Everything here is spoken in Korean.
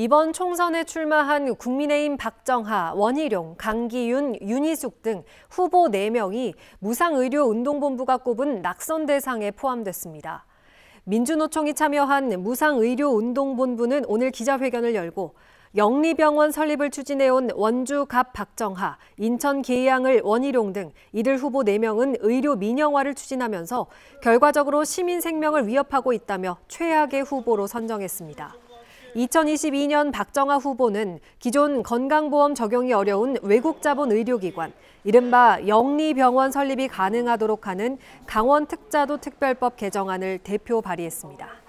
이번 총선에 출마한 국민의힘 박정하, 원희룡, 강기윤, 윤희숙 등 후보 4명이 무상의료운동본부가 꼽은 낙선 대상에 포함됐습니다. 민주노총이 참여한 무상의료운동본부는 오늘 기자회견을 열고 영리병원 설립을 추진해온 원주 갑 박정하, 인천 계양을 원희룡 등 이들 후보 4명은 의료 민영화를 추진하면서 결과적으로 시민 생명을 위협하고 있다며 최악의 후보로 선정했습니다. 2022년 박정아 후보는 기존 건강보험 적용이 어려운 외국 자본 의료기관, 이른바 영리병원 설립이 가능하도록 하는 강원특자도 특별법 개정안을 대표 발의했습니다.